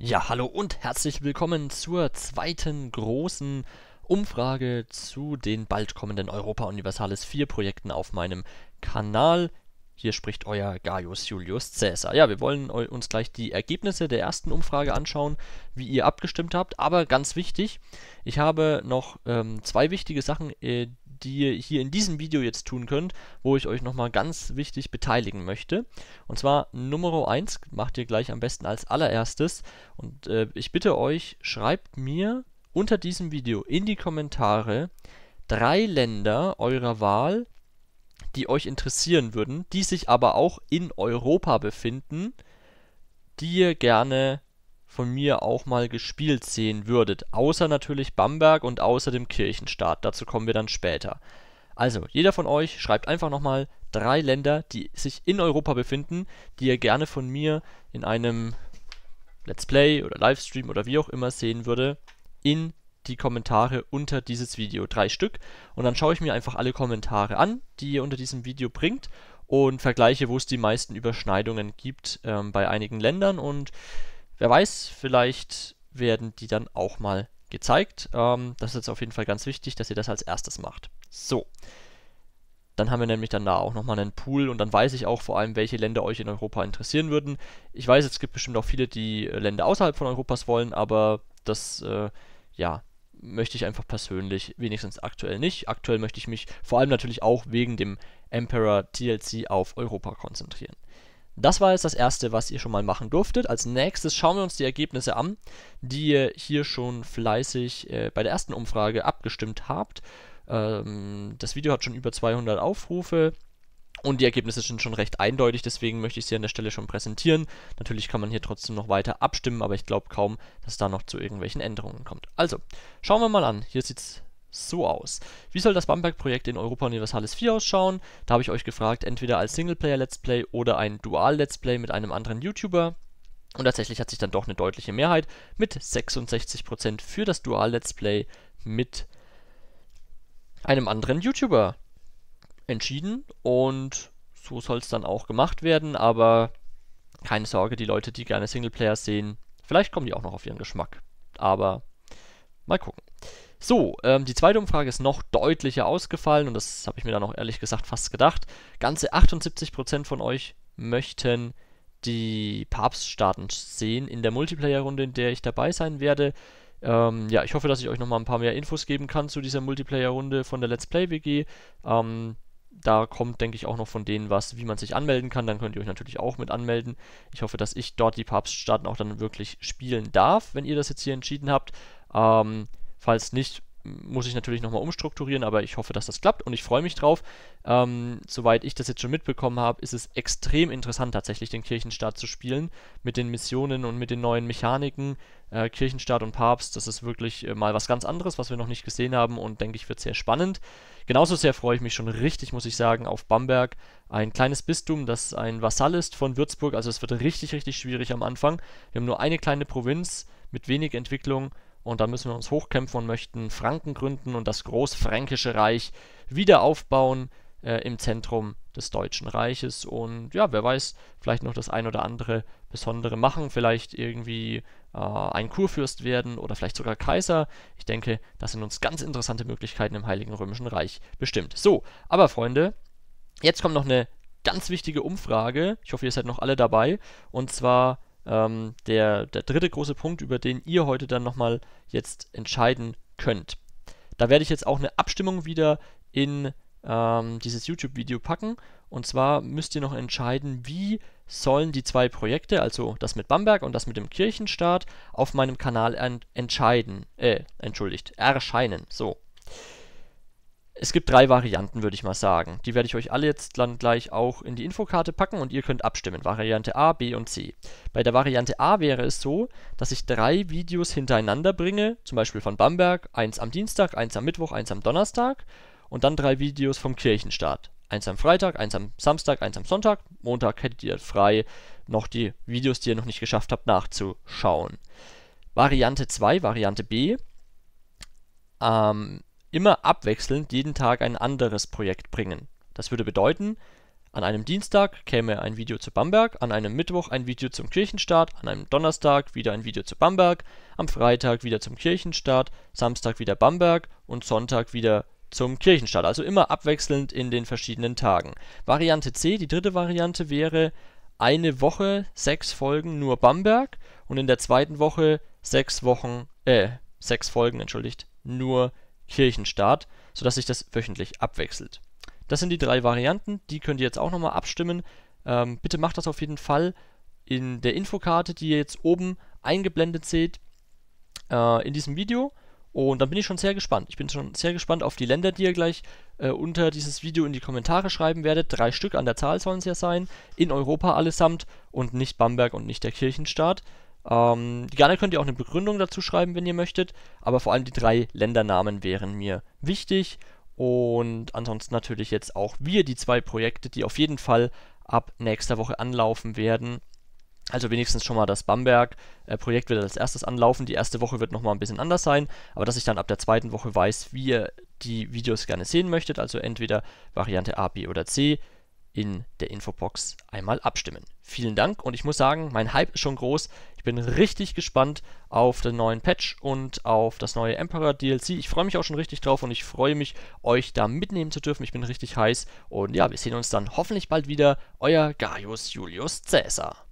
Ja, hallo und herzlich willkommen zur zweiten großen Umfrage zu den bald kommenden Europa Universalis 4 Projekten auf meinem Kanal. Hier spricht euer Gaius Julius Caesar. Ja, wir wollen uns gleich die Ergebnisse der ersten Umfrage anschauen, wie ihr abgestimmt habt. Aber ganz wichtig, ich habe noch ähm, zwei wichtige Sachen, äh, die ihr hier in diesem Video jetzt tun könnt, wo ich euch nochmal ganz wichtig beteiligen möchte. Und zwar Nummer 1 macht ihr gleich am besten als allererstes. Und äh, ich bitte euch, schreibt mir unter diesem Video in die Kommentare drei Länder eurer Wahl, die euch interessieren würden, die sich aber auch in Europa befinden, die ihr gerne von mir auch mal gespielt sehen würdet. Außer natürlich Bamberg und außer dem Kirchenstaat. Dazu kommen wir dann später. Also, jeder von euch schreibt einfach nochmal drei Länder, die sich in Europa befinden, die ihr gerne von mir in einem Let's Play oder Livestream oder wie auch immer sehen würde, in die Kommentare unter dieses Video. Drei Stück. Und dann schaue ich mir einfach alle Kommentare an, die ihr unter diesem Video bringt und vergleiche, wo es die meisten Überschneidungen gibt ähm, bei einigen Ländern und Wer weiß, vielleicht werden die dann auch mal gezeigt. Ähm, das ist jetzt auf jeden Fall ganz wichtig, dass ihr das als erstes macht. So. Dann haben wir nämlich dann da auch nochmal einen Pool und dann weiß ich auch vor allem, welche Länder euch in Europa interessieren würden. Ich weiß, es gibt bestimmt auch viele, die äh, Länder außerhalb von Europas wollen, aber das, äh, ja, möchte ich einfach persönlich, wenigstens aktuell nicht. Aktuell möchte ich mich vor allem natürlich auch wegen dem Emperor DLC auf Europa konzentrieren. Das war jetzt das erste, was ihr schon mal machen durftet. Als nächstes schauen wir uns die Ergebnisse an, die ihr hier schon fleißig äh, bei der ersten Umfrage abgestimmt habt. Ähm, das Video hat schon über 200 Aufrufe. Und die Ergebnisse sind schon recht eindeutig, deswegen möchte ich sie an der Stelle schon präsentieren. Natürlich kann man hier trotzdem noch weiter abstimmen, aber ich glaube kaum, dass da noch zu irgendwelchen Änderungen kommt. Also, schauen wir mal an. Hier sieht es so aus. Wie soll das Bamberg-Projekt in Europa Universalis 4 ausschauen? Da habe ich euch gefragt, entweder als Singleplayer-Let's Play oder ein Dual-Let's Play mit einem anderen YouTuber. Und tatsächlich hat sich dann doch eine deutliche Mehrheit mit 66% für das Dual-Let's Play mit einem anderen YouTuber entschieden. Und so soll es dann auch gemacht werden, aber keine Sorge, die Leute, die gerne Singleplayer sehen, vielleicht kommen die auch noch auf ihren Geschmack. Aber mal gucken. So, ähm, die zweite Umfrage ist noch deutlicher ausgefallen und das habe ich mir dann auch ehrlich gesagt fast gedacht. Ganze 78% von euch möchten die Papststaaten sehen in der Multiplayer-Runde, in der ich dabei sein werde. Ähm, ja, ich hoffe, dass ich euch nochmal ein paar mehr Infos geben kann zu dieser Multiplayer-Runde von der Let's Play WG. Ähm, da kommt, denke ich, auch noch von denen was, wie man sich anmelden kann. Dann könnt ihr euch natürlich auch mit anmelden. Ich hoffe, dass ich dort die Papststaaten auch dann wirklich spielen darf, wenn ihr das jetzt hier entschieden habt. Ähm, Falls nicht, muss ich natürlich nochmal umstrukturieren, aber ich hoffe, dass das klappt und ich freue mich drauf. Ähm, soweit ich das jetzt schon mitbekommen habe, ist es extrem interessant, tatsächlich den Kirchenstaat zu spielen. Mit den Missionen und mit den neuen Mechaniken. Äh, Kirchenstaat und Papst, das ist wirklich äh, mal was ganz anderes, was wir noch nicht gesehen haben und denke ich, wird sehr spannend. Genauso sehr freue ich mich schon richtig, muss ich sagen, auf Bamberg. Ein kleines Bistum, das ein Vasall ist von Würzburg, also es wird richtig, richtig schwierig am Anfang. Wir haben nur eine kleine Provinz mit wenig Entwicklung und da müssen wir uns hochkämpfen und möchten Franken gründen und das Großfränkische Reich wieder aufbauen äh, im Zentrum des Deutschen Reiches. Und ja, wer weiß, vielleicht noch das ein oder andere Besondere machen, vielleicht irgendwie äh, ein Kurfürst werden oder vielleicht sogar Kaiser. Ich denke, das sind uns ganz interessante Möglichkeiten im Heiligen Römischen Reich bestimmt. So, aber Freunde, jetzt kommt noch eine ganz wichtige Umfrage. Ich hoffe, ihr seid noch alle dabei. Und zwar ähm, der, der dritte große Punkt, über den ihr heute dann nochmal jetzt entscheiden könnt. Da werde ich jetzt auch eine Abstimmung wieder in ähm, dieses YouTube-Video packen. Und zwar müsst ihr noch entscheiden, wie sollen die zwei Projekte, also das mit Bamberg und das mit dem Kirchenstaat, auf meinem Kanal entscheiden, äh, entschuldigt, erscheinen. So. Es gibt drei Varianten, würde ich mal sagen. Die werde ich euch alle jetzt dann gleich auch in die Infokarte packen und ihr könnt abstimmen. Variante A, B und C. Bei der Variante A wäre es so, dass ich drei Videos hintereinander bringe, zum Beispiel von Bamberg, eins am Dienstag, eins am Mittwoch, eins am Donnerstag und dann drei Videos vom Kirchenstaat. Eins am Freitag, eins am Samstag, eins am Sonntag. Montag hättet ihr frei, noch die Videos, die ihr noch nicht geschafft habt, nachzuschauen. Variante 2, Variante B. Ähm, immer abwechselnd jeden Tag ein anderes Projekt bringen. Das würde bedeuten, an einem Dienstag käme ein Video zu Bamberg, an einem Mittwoch ein Video zum Kirchenstart, an einem Donnerstag wieder ein Video zu Bamberg, am Freitag wieder zum Kirchenstart, Samstag wieder Bamberg und Sonntag wieder zum Kirchenstart. Also immer abwechselnd in den verschiedenen Tagen. Variante C, die dritte Variante wäre eine Woche sechs Folgen nur Bamberg und in der zweiten Woche sechs Wochen, äh, sechs Folgen, entschuldigt, nur Bamberg Kirchenstaat, sodass sich das wöchentlich abwechselt. Das sind die drei Varianten, die könnt ihr jetzt auch nochmal abstimmen. Ähm, bitte macht das auf jeden Fall in der Infokarte, die ihr jetzt oben eingeblendet seht, äh, in diesem Video. Und dann bin ich schon sehr gespannt. Ich bin schon sehr gespannt auf die Länder, die ihr gleich äh, unter dieses Video in die Kommentare schreiben werdet. Drei Stück an der Zahl sollen es ja sein. In Europa allesamt und nicht Bamberg und nicht der Kirchenstaat. Ähm, gerne könnt ihr auch eine Begründung dazu schreiben, wenn ihr möchtet, aber vor allem die drei Ländernamen wären mir wichtig und ansonsten natürlich jetzt auch wir die zwei Projekte, die auf jeden Fall ab nächster Woche anlaufen werden. Also wenigstens schon mal das Bamberg-Projekt äh, wird als erstes anlaufen. Die erste Woche wird nochmal ein bisschen anders sein, aber dass ich dann ab der zweiten Woche weiß, wie ihr die Videos gerne sehen möchtet, also entweder Variante A, B oder C, in der Infobox einmal abstimmen. Vielen Dank und ich muss sagen, mein Hype ist schon groß. Ich bin richtig gespannt auf den neuen Patch und auf das neue Emperor DLC. Ich freue mich auch schon richtig drauf und ich freue mich, euch da mitnehmen zu dürfen. Ich bin richtig heiß und ja, wir sehen uns dann hoffentlich bald wieder. Euer Gaius Julius Caesar.